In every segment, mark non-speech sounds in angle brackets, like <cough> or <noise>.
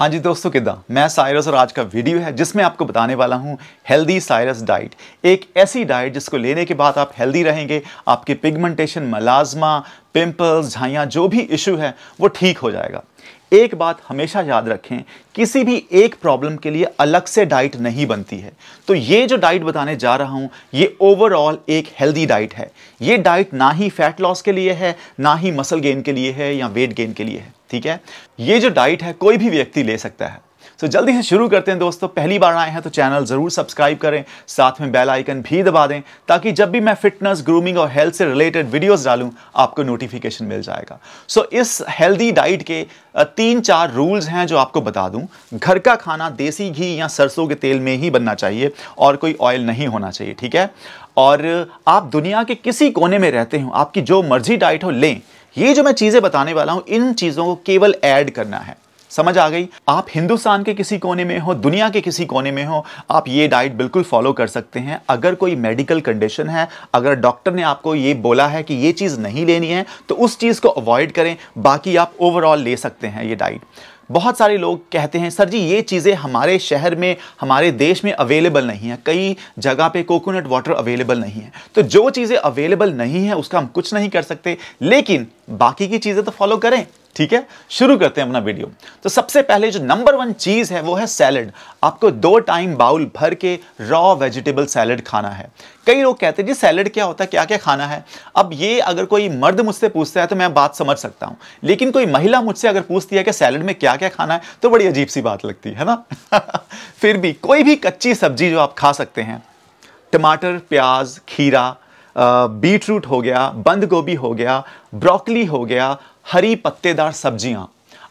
हाँ जी दोस्तों किदा मैं साइरस और आज का वीडियो है जिसमें आपको बताने वाला हूँ हेल्दी साइरस डाइट एक ऐसी डाइट जिसको लेने के बाद आप हेल्दी रहेंगे आपके पिगमेंटेशन मलाजमा पिंपल्स झाइयाँ जो भी इशू है वो ठीक हो जाएगा एक बात हमेशा याद रखें किसी भी एक प्रॉब्लम के लिए अलग से डाइट नहीं बनती है तो ये जो डाइट बताने जा रहा हूँ ये ओवरऑल एक हेल्दी डाइट है ये डाइट ना ही फैट लॉस के लिए है ना ही मसल गेन के लिए है या वेट गेन के लिए है ठीक है ये जो डाइट है कोई भी व्यक्ति ले सकता है सो जल्दी से शुरू करते हैं दोस्तों पहली बार आए हैं तो चैनल ज़रूर सब्सक्राइब करें साथ में बेल आइकन भी दबा दें ताकि जब भी मैं फिटनेस ग्रूमिंग और हेल्थ से रिलेटेड वीडियोस डालूं आपको नोटिफिकेशन मिल जाएगा सो so, इस हेल्दी डाइट के तीन चार रूल्स हैं जो आपको बता दूं घर का खाना देसी घी या सरसों के तेल में ही बनना चाहिए और कोई ऑयल नहीं होना चाहिए ठीक है और आप दुनिया के किसी कोने में रहते हो आपकी जो मर्जी डाइट हो लें ये जो मैं चीज़ें बताने वाला हूँ इन चीज़ों को केवल ऐड करना है समझ आ गई आप हिंदुस्तान के किसी कोने में हो दुनिया के किसी कोने में हो आप ये डाइट बिल्कुल फॉलो कर सकते हैं अगर कोई मेडिकल कंडीशन है अगर डॉक्टर ने आपको ये बोला है कि ये चीज़ नहीं लेनी है तो उस चीज़ को अवॉइड करें बाकी आप ओवरऑल ले सकते हैं ये डाइट बहुत सारे लोग कहते हैं सर जी ये चीज़ें हमारे शहर में हमारे देश में अवेलेबल नहीं है कई जगह पे कोकोनट वाटर अवेलेबल नहीं है तो जो चीज़ें अवेलेबल नहीं है उसका हम कुछ नहीं कर सकते लेकिन बाकी की चीज़ें तो फॉलो करें ठीक है शुरू करते हैं अपना वीडियो तो सबसे पहले जो नंबर वन चीज़ है वो है सैलड आपको दो टाइम बाउल भर के रॉ वेजिटेबल सैलड खाना है कई लोग कहते हैं जी सैलड क्या होता है क्या क्या खाना है अब ये अगर कोई मर्द मुझसे पूछता है तो मैं बात समझ सकता हूं लेकिन कोई महिला मुझसे अगर पूछती है कि सैलड में क्या क्या खाना है तो बड़ी अजीब सी बात लगती है ना <laughs> फिर भी कोई भी कच्ची सब्जी जो आप खा सकते हैं टमाटर प्याज खीरा बीट रूट हो गया बंद गोभी हो गया ब्रोकली हो गया हरी पत्तेदार सब्जियां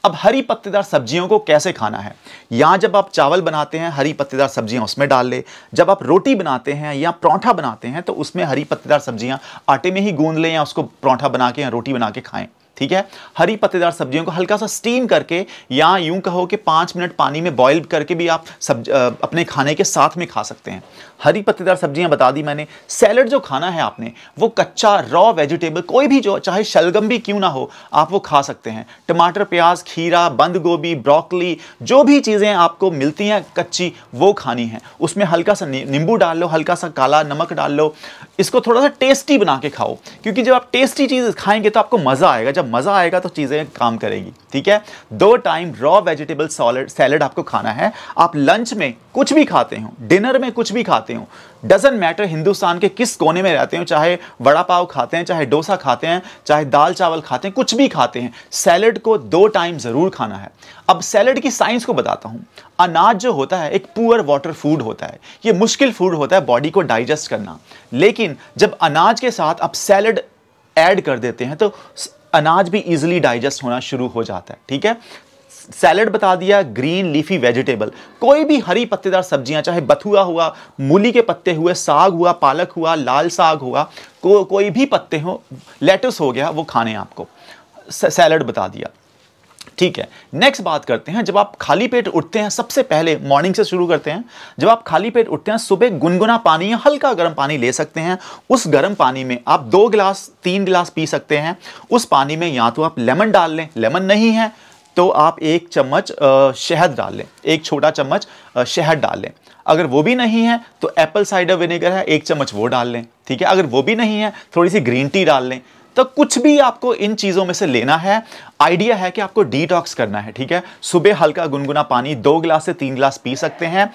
अब हरी पत्तेदार सब्जियों को कैसे खाना है या जब आप चावल बनाते हैं हरी पत्तेदार सब्जियां उसमें डाल ले जब आप रोटी बनाते हैं या परौंठा बनाते हैं तो उसमें हरी पत्तेदार सब्जियां आटे में ही गूंद लें या उसको परौंठा बना के या रोटी बना के खाएं ठीक है हरी पत्तेदार सब्जियों को हल्का सा स्टीम करके या यूं कहो कि पाँच मिनट पानी में बॉयल करके भी आप सब अपने खाने के साथ में खा सकते हैं हरी पत्तेदार सब्जियां बता दी मैंने सैलड जो खाना है आपने वो कच्चा रॉ वेजिटेबल कोई भी जो चाहे शलगम भी क्यों ना हो आप वो खा सकते हैं टमाटर प्याज खीरा बंद गोभी ब्रॉकली जो भी चीज़ें आपको मिलती हैं कच्ची वो खानी है उसमें हल्का सा नींबू डाल लो हल्का सा काला नमक डाल लो इसको थोड़ा सा टेस्टी बना के खाओ क्योंकि जब आप टेस्टी चीज़ खाएंगे तो आपको मज़ा आएगा जब मज़ा आएगा तो चीज़ें काम करेगी ठीक है दो time raw vegetable solid salad आपको खाना है आप लंच में कुछ भी खाते हो डिनर में कुछ भी खाते हो डजेंट मैटर हिंदुस्तान के किस कोने में रहते हो चाहे वड़ा पाव खाते हैं चाहे डोसा खाते हैं चाहे दाल चावल खाते हैं कुछ भी खाते हैं सैलड को दो टाइम ज़रूर खाना है अब सैलड की साइंस को बताता हूँ अनाज जो होता है एक पुअर वाटर फूड होता है ये मुश्किल फूड होता है बॉडी को डाइजेस्ट करना लेकिन जब अनाज के साथ आप सैलड ऐड कर देते हैं तो अनाज भी ईज़िली डाइजेस्ट होना शुरू हो जाता है ठीक है सैलड बता दिया ग्रीन लीफी वेजिटेबल कोई भी हरी पत्तेदार सब्जियां चाहे बथुआ हुआ मूली के पत्ते हुए साग हुआ पालक हुआ लाल साग हुआ को कोई भी पत्ते हो लेटस हो गया वो खाने आपको सैलड बता दिया ठीक है नेक्स्ट बात करते हैं जब आप खाली पेट उठते हैं सबसे पहले मॉर्निंग से शुरू करते हैं जब आप खाली पेट उठते हैं सुबह गुनगुना पानी या हल्का गर्म पानी ले सकते हैं उस गर्म पानी में आप दो गिलास तीन गिलास पी सकते हैं उस पानी में या तो आप लेमन डाल लें लेमन नहीं है तो आप एक चम्मच शहद डाल लें एक छोटा चम्मच शहद डाल लें अगर वो भी नहीं है तो एप्पल साइडर विनेगर है एक चम्मच वो डाल लें ठीक है अगर वो भी नहीं है थोड़ी सी ग्रीन टी डाल लें तो कुछ भी आपको इन चीज़ों में से लेना है आइडिया है कि आपको डिटॉक्स करना है ठीक है सुबह हल्का गुनगुना पानी दो गिलास से तीन गिलास पी सकते हैं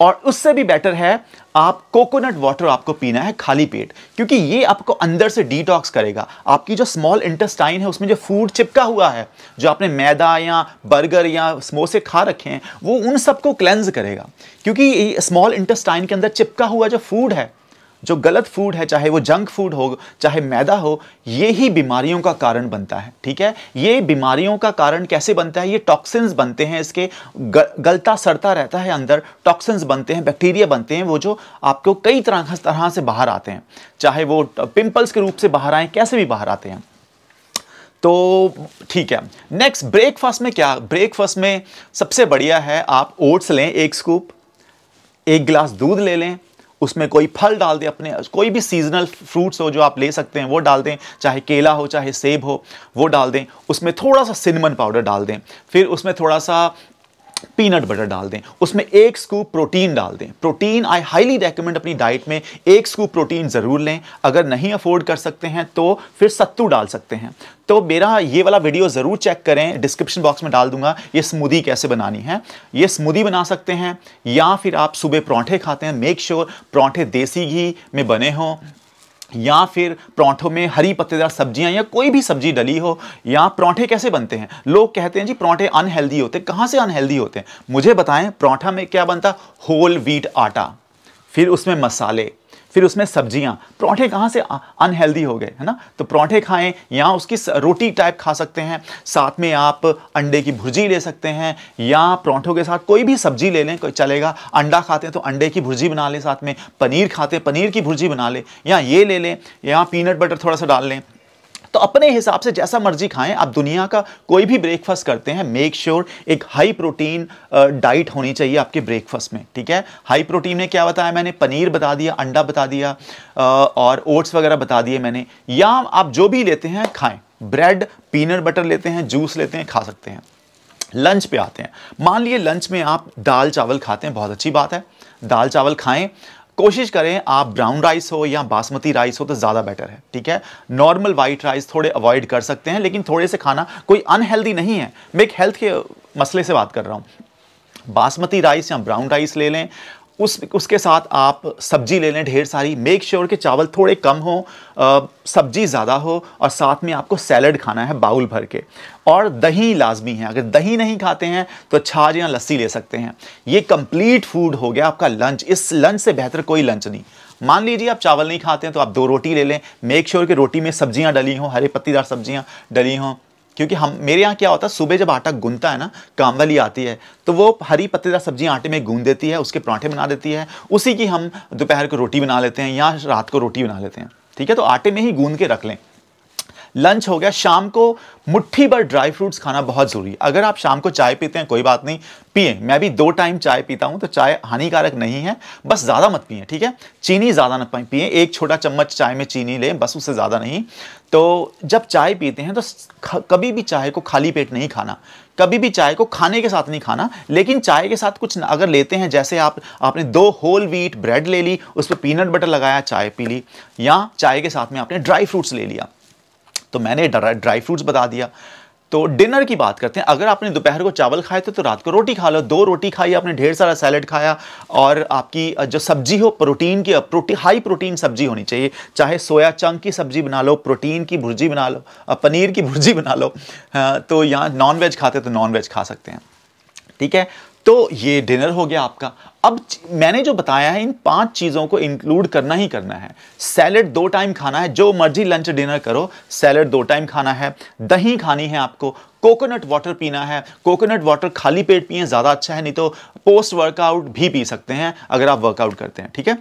और उससे भी बेटर है आप कोकोनट वाटर आपको पीना है खाली पेट क्योंकि ये आपको अंदर से डिटॉक्स करेगा आपकी जो स्मॉल इंटेस्टाइन है उसमें जो फूड चिपका हुआ है जो आपने मैदा या बर्गर या समोसे खा रखे हैं वो उन सबको क्लेंज करेगा क्योंकि स्मॉल इंटेस्टाइन के अंदर चिपका हुआ जो फूड है जो गलत फूड है चाहे वो जंक फूड हो चाहे मैदा हो ये ही बीमारियों का कारण बनता है ठीक है ये बीमारियों का कारण कैसे बनता है ये टॉक्सिन्स बनते हैं इसके गलता सड़ता रहता है अंदर टॉक्सिन्स बनते हैं बैक्टीरिया बनते हैं वो जो आपको कई तरह तरह से बाहर आते हैं चाहे वो पिम्पल्स के रूप से बाहर आए कैसे भी बाहर आते हैं तो ठीक है नेक्स्ट ब्रेकफास्ट में क्या ब्रेकफास्ट में सबसे बढ़िया है आप ओट्स लें एक स्कूप एक गिलास दूध ले लें उसमें कोई फल डाल दें अपने कोई भी सीजनल फ्रूट्स हो जो आप ले सकते हैं वो डाल दें चाहे केला हो चाहे सेब हो वो डाल दें उसमें थोड़ा सा सिनेमन पाउडर डाल दें फिर उसमें थोड़ा सा पीनट बटर डाल दें उसमें एक स्कूप प्रोटीन डाल दें प्रोटीन आई हाईली रेकमेंड अपनी डाइट में एक स्कूप प्रोटीन ज़रूर लें अगर नहीं अफोर्ड कर सकते हैं तो फिर सत्तू डाल सकते हैं तो मेरा ये वाला वीडियो ज़रूर चेक करें डिस्क्रिप्शन बॉक्स में डाल दूंगा ये स्मूदी कैसे बनानी है ये स्मूदी बना सकते हैं या फिर आप सुबह परौंठे खाते हैं मेक श्योर परौंठे देसी घी में बने हों या फिर परौंठों में हरी पत्तेदार सब्जियां या कोई भी सब्जी डली हो या परौंठे कैसे बनते हैं लोग कहते हैं जी परौंठे अनहेल्दी होते हैं कहाँ से अनहेल्दी होते हैं मुझे बताएं परौंठा में क्या बनता होल व्हीट आटा फिर उसमें मसाले फिर उसमें सब्जियाँ परौंठे कहाँ से अनहेल्दी हो गए है ना तो परौंठे खाएं या उसकी रोटी टाइप खा सकते हैं साथ में आप अंडे की भुर्जी ले सकते हैं या परौंठों के साथ कोई भी सब्जी ले लें कोई चलेगा अंडा खाते हैं तो अंडे की भुर्जी बना लें साथ में पनीर खाते पनीर की भुर्जी बना लें या ये ले लें या पीनट बटर थोड़ा सा डाल लें तो अपने हिसाब से जैसा मर्जी खाएं आप दुनिया का कोई भी ब्रेकफास्ट करते हैं मेक श्योर sure एक हाई प्रोटीन डाइट होनी चाहिए आपके ब्रेकफास्ट में ठीक है हाई प्रोटीन में क्या बताया मैंने पनीर बता दिया अंडा बता दिया और ओट्स वगैरह बता दिए मैंने या आप जो भी लेते हैं खाएं ब्रेड पीनट बटर लेते हैं जूस लेते हैं खा सकते हैं लंच पे आते हैं मान लिए लंच में आप दाल चावल खाते हैं बहुत अच्छी बात है दाल चावल खाएं कोशिश करें आप ब्राउन राइस हो या बासमती राइस हो तो ज़्यादा बेटर है ठीक है नॉर्मल वाइट राइस थोड़े अवॉइड कर सकते हैं लेकिन थोड़े से खाना कोई अनहेल्दी नहीं है मैं एक हेल्थ के मसले से बात कर रहा हूँ बासमती राइस या ब्राउन राइस ले लें उस उसके साथ आप सब्जी ले लें ढेर सारी मेक श्योर sure के चावल थोड़े कम हो सब्जी ज़्यादा हो और साथ में आपको सैलड खाना है बाउल भर के और दही लाजमी है अगर दही नहीं खाते हैं तो छाछ या लस्सी ले सकते हैं ये कंप्लीट फूड हो गया आपका लंच इस लंच से बेहतर कोई लंच नहीं मान लीजिए आप चावल नहीं खाते हैं तो आप दो रोटी ले लें मेक श्योर sure कि रोटी में सब्जियाँ डली हों हरे पत्तीदार सब्जियाँ डली हों क्योंकि हम मेरे यहाँ क्या होता है सुबह जब आटा गूंधता है ना कामवाली आती है तो वो हरी पत्तेदार सब्जी आटे में गूंद देती है उसके पराठे बना देती है उसी की हम दोपहर को रोटी बना लेते हैं या रात को रोटी बना लेते हैं ठीक है तो आटे में ही गूंद के रख लें लंच हो गया शाम को मुट्ठी भर ड्राई फ्रूट्स खाना बहुत ज़रूरी है अगर आप शाम को चाय पीते हैं कोई बात नहीं पिए मैं भी दो टाइम चाय पीता हूँ तो चाय हानिकारक नहीं है बस ज़्यादा मत पिए ठीक है चीनी ज़्यादा मत पिए एक छोटा चम्मच चाय में चीनी लें बस उससे ज़्यादा नहीं तो जब चाय पीते हैं तो कभी भी चाय को खाली पेट नहीं खाना कभी भी चाय को खाने के साथ नहीं खाना लेकिन चाय के साथ कुछ अगर लेते हैं जैसे आप आपने दो होल व्हीट ब्रेड ले ली उस पर पीनट बटर लगाया चाय पी ली या चाय के साथ में आपने ड्राई फ्रूट्स ले लिया तो मैंने ड्राई फ्रूट्स बता दिया तो डिनर की बात करते हैं अगर आपने दोपहर को चावल खाए थे तो रात को रोटी खा लो दो रोटी खाई आपने ढेर सारा सैलड खाया और आपकी जो सब्जी हो प्रोटीन की प्रोटी हाई प्रोटीन सब्जी होनी चाहिए चाहे सोया चंक की सब्जी बना लो प्रोटीन की भुर्जी बना लो पनीर की भुर्जी बना लो तो यहाँ नॉन वेज खाते तो नॉन वेज खा सकते हैं ठीक है तो ये डिनर हो गया आपका अब मैंने जो बताया है इन पांच चीज़ों को इंक्लूड करना ही करना है सैलड दो टाइम खाना है जो मर्जी लंच डिनर करो सैलड दो टाइम खाना है दही खानी है आपको कोकोनट वाटर पीना है कोकोनट वाटर खाली पेट पिए ज़्यादा अच्छा है नहीं तो पोस्ट वर्कआउट भी पी सकते हैं अगर आप वर्कआउट करते हैं ठीक है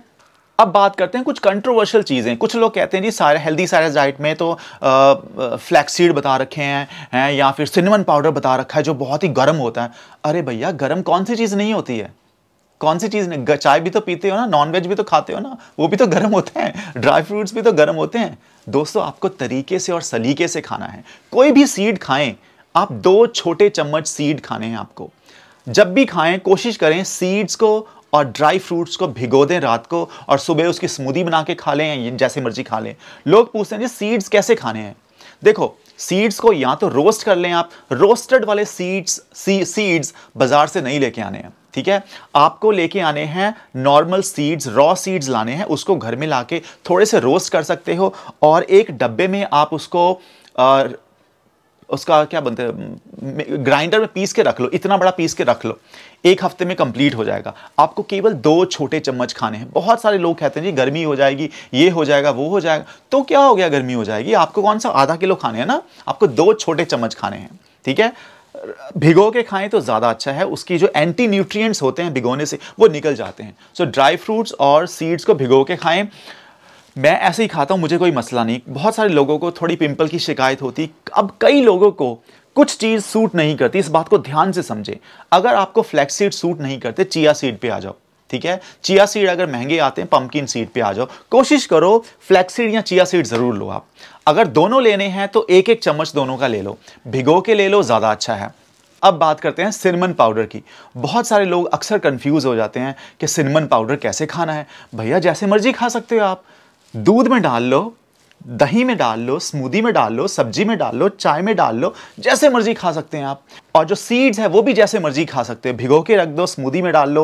अब बात करते हैं कुछ कंट्रोवर्शियल चीज़ें कुछ लोग कहते हैं जी सारे हेल्दी सारे डाइट में तो फ्लैक्सीड बता रखे हैं हैं या फिर सिनेमन पाउडर बता रखा है जो बहुत ही गर्म होता है अरे भैया गर्म कौन सी चीज़ नहीं होती है कौन सी चीज़ नहीं चाय भी तो पीते हो ना नॉनवेज भी तो खाते हो ना वो भी तो गर्म होते हैं ड्राई फ्रूट्स भी तो गर्म होते हैं दोस्तों आपको तरीके से और सलीके से खाना है कोई भी सीड खाएं आप दो छोटे चम्मच सीड खाने हैं आपको जब भी खाएं कोशिश करें सीड्स को और ड्राई फ्रूट्स को भिगो दें रात को और सुबह उसकी स्मूदी बना के खा लें जैसे मर्जी खा लें लोग पूछते हैं जी सीड्स कैसे खाने हैं देखो सीड्स को या तो रोस्ट कर लें आप रोस्टेड वाले सीड्स सी, सीड्स बाजार से नहीं लेके आने हैं ठीक है आपको लेके आने हैं नॉर्मल सीड्स रॉ सीड्स लाने हैं उसको घर में लाके थोड़े से रोस्ट कर सकते हो और एक डब्बे में आप उसको आ, उसका क्या बनते हैं ग्राइंडर में पीस के रख लो इतना बड़ा पीस के रख लो एक हफ्ते में कंप्लीट हो जाएगा आपको केवल दो छोटे चम्मच खाने हैं बहुत सारे लोग कहते हैं जी गर्मी हो जाएगी ये हो जाएगा वो हो जाएगा तो क्या हो गया गर्मी हो जाएगी आपको कौन सा आधा किलो खाने हैं ना आपको दो छोटे चम्मच खाने हैं ठीक है भिगो के खाएं तो ज़्यादा अच्छा है उसकी जो एंटी न्यूट्रिएंट्स होते हैं भिगोने से वो निकल जाते हैं सो ड्राई फ्रूट्स और सीड्स को भिगो के खाएं मैं ऐसे ही खाता हूँ मुझे कोई मसला नहीं बहुत सारे लोगों को थोड़ी पिंपल की शिकायत होती अब कई लोगों को कुछ चीज़ सूट नहीं करती इस बात को ध्यान से समझें अगर आपको फ्लैक्स सीड सूट नहीं करते चिया सीड पे आ जाओ ठीक है चिया सीड अगर महंगे आते हैं पम्पकिन सीड पे आ जाओ कोशिश करो फ्लैक्स सीड या चिया सीड ज़रूर लो आप अगर दोनों लेने हैं तो एक एक चम्मच दोनों का ले लो भिगो के ले लो ज़्यादा अच्छा है अब बात करते हैं सिनेमन पाउडर की बहुत सारे लोग अक्सर कन्फ्यूज़ हो जाते हैं कि सिनेमन पाउडर कैसे खाना है भैया जैसे मर्जी खा सकते हो आप दूध में डाल लो दही में डाल लो स्मूदी में डाल लो सब्जी में डाल लो चाय में डाल लो जैसे मर्जी खा सकते हैं आप और जो सीड्स है वो भी जैसे मर्जी खा सकते हो भिगो के रख दो स्मूदी में डाल लो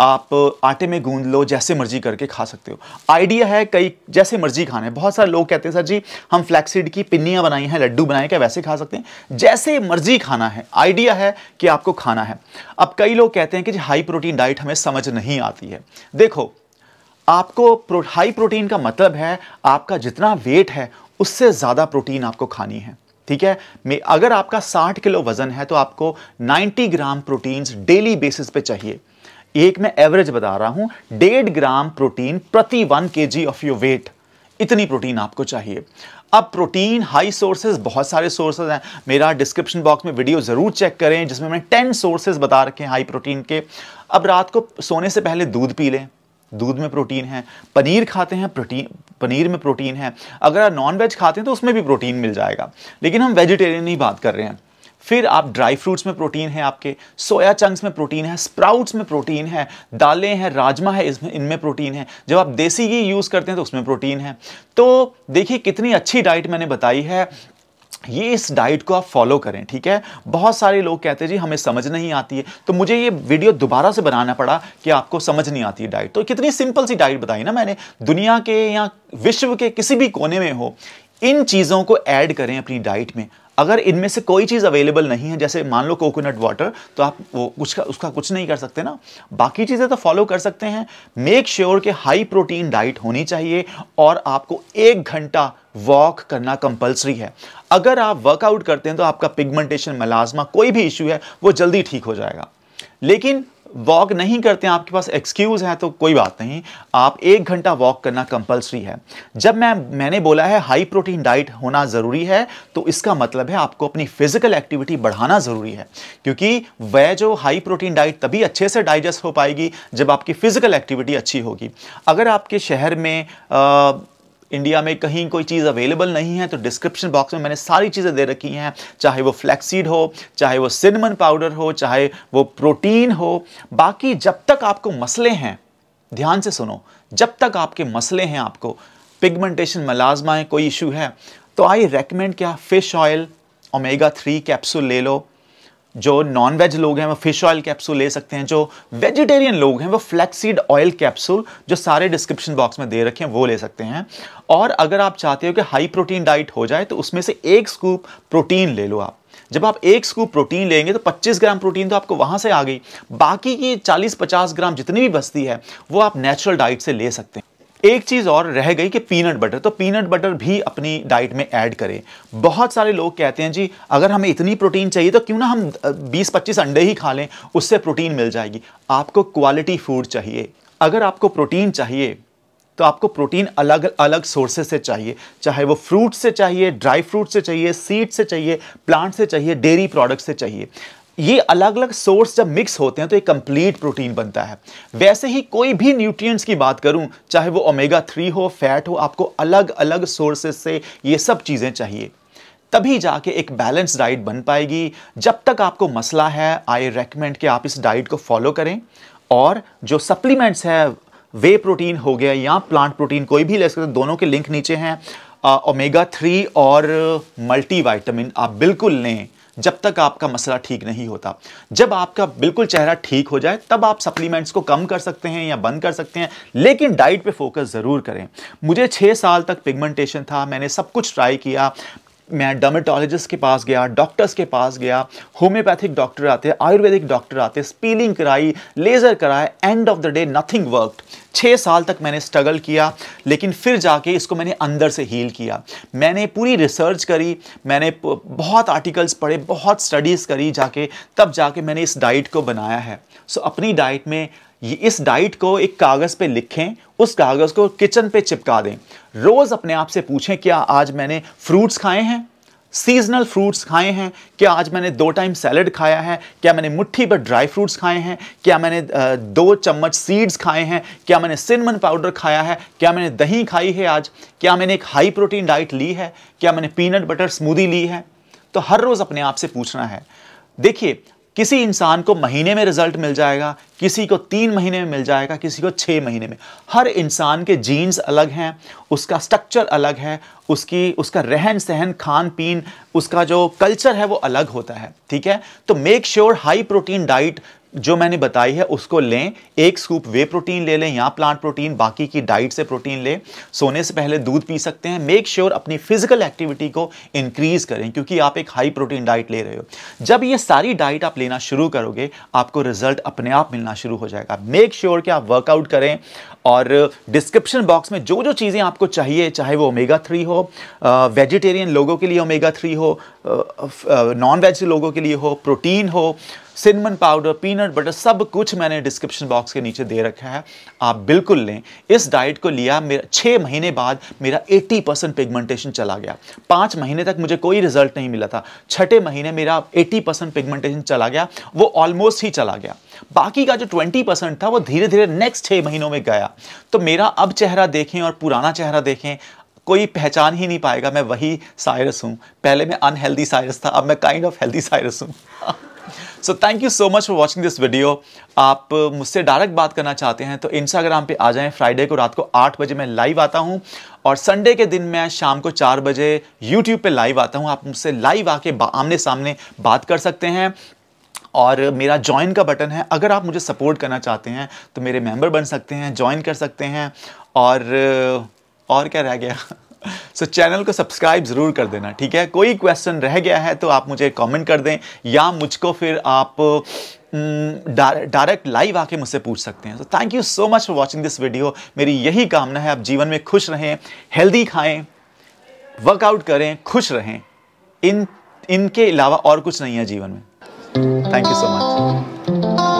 आप आटे में गूंद लो जैसे मर्जी करके खा सकते हो आइडिया है कई जैसे मर्जी खाने बहुत सारे लोग कहते हैं सर जी हम फ्लैक्सीड की पिन्नियाँ बनाई हैं लड्डू बनाए क्या वैसे खा सकते हैं जैसे मर्जी खाना है आइडिया है कि आपको खाना है अब कई लोग कहते हैं कि जी हाई प्रोटीन डाइट हमें समझ नहीं आती है देखो आपको प्रो, हाई प्रोटीन का मतलब है आपका जितना वेट है उससे ज़्यादा प्रोटीन आपको खानी है ठीक है मैं अगर आपका 60 किलो वजन है तो आपको 90 ग्राम प्रोटीन्स डेली बेसिस पे चाहिए एक मैं एवरेज बता रहा हूं डेढ़ ग्राम प्रोटीन प्रति one K G of your weight इतनी प्रोटीन आपको चाहिए अब प्रोटीन हाई सोर्सेज बहुत सारे सोर्सेज हैं मेरा डिस्क्रिप्शन बॉक्स में वीडियो ज़रूर चेक करें जिसमें मैंने टेन सोर्सेज बता रखे हैं हाई प्रोटीन के अब रात को सोने से पहले दूध पी लें दूध में प्रोटीन है पनीर खाते हैं प्रोटीन पनीर में प्रोटीन है अगर आप नॉन वेज खाते हैं तो उसमें भी प्रोटीन मिल जाएगा लेकिन हम वेजिटेरियन ही बात कर रहे हैं फिर आप ड्राई फ्रूट्स में प्रोटीन है आपके सोया चंक्स में प्रोटीन है स्प्राउट्स में प्रोटीन है दालें हैं राजमा है इसमें इनमें प्रोटीन है जब आप देसी घी यूज़ करते हैं तो उसमें प्रोटीन है तो देखिए कितनी अच्छी डाइट मैंने बताई है ये इस डाइट को आप फॉलो करें ठीक है बहुत सारे लोग कहते हैं जी हमें समझ नहीं आती है तो मुझे ये वीडियो दोबारा से बनाना पड़ा कि आपको समझ नहीं आती डाइट तो कितनी सिंपल सी डाइट बताई ना मैंने दुनिया के या विश्व के किसी भी कोने में हो इन चीज़ों को ऐड करें अपनी डाइट में अगर इनमें से कोई चीज़ अवेलेबल नहीं है जैसे मान लो कोकोनट वाटर तो आप वो कुछ का उसका कुछ नहीं कर सकते ना बाकी चीज़ें तो फॉलो कर सकते हैं मेक श्योर sure कि हाई प्रोटीन डाइट होनी चाहिए और आपको एक घंटा वॉक करना कंपलसरी है अगर आप वर्कआउट करते हैं तो आपका पिगमेंटेशन मलाजमा कोई भी इश्यू है वो जल्दी ठीक हो जाएगा लेकिन वॉक नहीं करते हैं आपके पास एक्सक्यूज़ है तो कोई बात नहीं आप एक घंटा वॉक करना कंपलसरी है जब मैं मैंने बोला है हाई प्रोटीन डाइट होना ज़रूरी है तो इसका मतलब है आपको अपनी फिजिकल एक्टिविटी बढ़ाना ज़रूरी है क्योंकि वह जो हाई प्रोटीन डाइट तभी अच्छे से डाइजेस्ट हो पाएगी जब आपकी फ़िज़िकल एक्टिविटी अच्छी होगी अगर आपके शहर में आ, इंडिया में कहीं कोई चीज़ अवेलेबल नहीं है तो डिस्क्रिप्शन बॉक्स में मैंने सारी चीज़ें दे रखी हैं चाहे वो फ्लैक्सीड हो चाहे वो सिनेमन पाउडर हो चाहे वो प्रोटीन हो बाकी जब तक आपको मसले हैं ध्यान से सुनो जब तक आपके मसले हैं आपको पिगमेंटेशन मलाजमा है कोई इशू है तो आई रेकमेंड क्या fish oil omega three capsule ले लो जो नॉन वेज लोग हैं वो फिश ऑयल कैप्सूल ले सकते हैं जो वेजिटेरियन लोग हैं वो फ्लैक्सीड ऑयल कैप्सूल जो सारे डिस्क्रिप्शन बॉक्स में दे रखे हैं वो ले सकते हैं और अगर आप चाहते हो कि हाई प्रोटीन डाइट हो जाए तो उसमें से एक स्कूप प्रोटीन ले लो आप जब आप एक स्कूप प्रोटीन लेंगे तो 25 ग्राम प्रोटीन तो आपको वहां से आ गई बाकी की 40-50 ग्राम जितनी भी बस्ती है वो आप नेचुरल डाइट से ले सकते हैं एक चीज़ और रह गई कि पीनट बटर तो पीनट बटर भी अपनी डाइट में ऐड करें बहुत सारे लोग कहते हैं जी अगर हमें इतनी प्रोटीन चाहिए तो क्यों ना हम 20-25 अंडे ही खा लें उससे प्रोटीन मिल जाएगी आपको क्वालिटी फूड चाहिए अगर आपको प्रोटीन चाहिए तो आपको प्रोटीन अलग अलग सोर्सेज से चाहिए चाहे वो फ्रूट से चाहिए ड्राई फ्रूट से चाहिए सीड से चाहिए प्लांट से चाहिए डेयरी प्रोडक्ट से चाहिए ये अलग अलग सोर्स जब मिक्स होते हैं तो एक कंप्लीट प्रोटीन बनता है वैसे ही कोई भी न्यूट्रिएंट्स की बात करूं चाहे वो ओमेगा थ्री हो फैट हो आपको अलग अलग सोर्सेस से ये सब चीज़ें चाहिए तभी जाके एक बैलेंस डाइट बन पाएगी जब तक आपको मसला है आई रेकमेंड कि आप इस डाइट को फॉलो करें और जो सप्लीमेंट्स है वे प्रोटीन हो गया या प्लांट प्रोटीन कोई भी ले सकते दोनों के लिंक नीचे हैं ओमेगा थ्री और मल्टी आप बिल्कुल लें जब तक आपका मसला ठीक नहीं होता जब आपका बिल्कुल चेहरा ठीक हो जाए तब आप सप्लीमेंट्स को कम कर सकते हैं या बंद कर सकते हैं लेकिन डाइट पे फोकस ज़रूर करें मुझे छः साल तक पिगमेंटेशन था मैंने सब कुछ ट्राई किया मैं डर्मेटोलॉजिस्ट के पास गया डॉक्टर्स के पास गया होम्योपैथिक डॉक्टर आते आयुर्वेदिक डॉक्टर आते स्पीलिंग कराई लेज़र कराए end of the day nothing worked छः साल तक मैंने स्ट्रगल किया लेकिन फिर जाके इसको मैंने अंदर से हील किया मैंने पूरी रिसर्च करी मैंने बहुत आर्टिकल्स पढ़े बहुत स्टडीज़ करी जाके तब जाके मैंने इस डाइट को बनाया है सो so, अपनी डाइट में इस डाइट को एक कागज़ पे लिखें उस कागज़ को किचन पे चिपका दें रोज़ अपने आप से पूछें क्या आज मैंने फ्रूट्स खाए हैं सीजनल फ्रूट्स खाए हैं क्या आज मैंने दो टाइम सैलड खाया है क्या मैंने मुट्ठी पर ड्राई फ्रूट्स खाए हैं क्या मैंने दो चम्मच सीड्स खाए हैं क्या मैंने सिनमन पाउडर खाया है क्या मैंने दही खाई है आज क्या मैंने एक हाई प्रोटीन डाइट ली है क्या मैंने पीनट बटर स्मूदी ली है तो हर रोज़ अपने आप से पूछना है देखिए किसी इंसान को महीने में रिजल्ट मिल जाएगा किसी को तीन महीने में मिल जाएगा किसी को छः महीने में हर इंसान के जीन्स अलग हैं उसका स्ट्रक्चर अलग है उसकी उसका रहन सहन खान पीन उसका जो कल्चर है वो अलग होता है ठीक है तो make sure high protein diet जो मैंने बताई है उसको लें एक स्कूप वे प्रोटीन ले लें या प्लांट प्रोटीन बाकी की डाइट से प्रोटीन लें सोने से पहले दूध पी सकते हैं मेक श्योर sure अपनी फिजिकल एक्टिविटी को इंक्रीज करें क्योंकि आप एक हाई प्रोटीन डाइट ले रहे हो जब ये सारी डाइट आप लेना शुरू करोगे आपको रिजल्ट अपने आप मिलना शुरू हो जाएगा मेक श्योर sure कि आप वर्कआउट करें और डिस्क्रिप्शन बॉक्स में जो जो चीज़ें आपको चाहिए चाहे वो ओमेगा थ्री हो वेजिटेरियन लोगों के लिए ओमेगा थ्री हो नॉन वेज लोगों के लिए हो प्रोटीन हो सिनमन पाउडर पीनट बटर सब कुछ मैंने डिस्क्रिप्शन बॉक्स के नीचे दे रखा है आप बिल्कुल लें इस डाइट को लिया मेरा छः महीने बाद मेरा 80 परसेंट पिगमेंटेशन चला गया पाँच महीने तक मुझे कोई रिजल्ट नहीं मिला था छठे महीने मेरा 80 परसेंट पिगमेंटेशन चला गया वो ऑलमोस्ट ही चला गया बाकी का जो 20 परसेंट था वो धीरे धीरे नेक्स्ट छः महीनों में गया तो मेरा अब चेहरा देखें और पुराना चेहरा देखें कोई पहचान ही नहीं पाएगा मैं वही साइरस हूँ पहले मैं अनहेल्दी साइरस था अब मैं काइंड ऑफ हेल्दी साइरस हूँ so thank you so much for watching this video आप मुझसे डायरेक्ट बात करना चाहते हैं तो इंस्टाग्राम पे आ जाएं फ्राइडे को रात को आठ बजे मैं लाइव आता हूँ और संडे के दिन मैं शाम को चार बजे यूट्यूब पे लाइव आता हूँ आप मुझसे लाइव आके आमने सामने बात कर सकते हैं और मेरा ज्वाइन का बटन है अगर आप मुझे सपोर्ट करना चाहते हैं तो मेरे मेंबर बन सकते हैं ज्वाइन कर सकते हैं और और क्या रह गया सो so, चैनल को सब्सक्राइब ज़रूर कर देना ठीक है कोई क्वेश्चन रह गया है तो आप मुझे कमेंट कर दें या मुझको फिर आप डायरेक्ट लाइव आके मुझसे पूछ सकते हैं so thank you so much for watching this video मेरी यही कामना है आप जीवन में खुश रहें हेल्दी खाएं वर्कआउट करें खुश रहें इन इनके अलावा और कुछ नहीं है जीवन में थैंक यू सो मच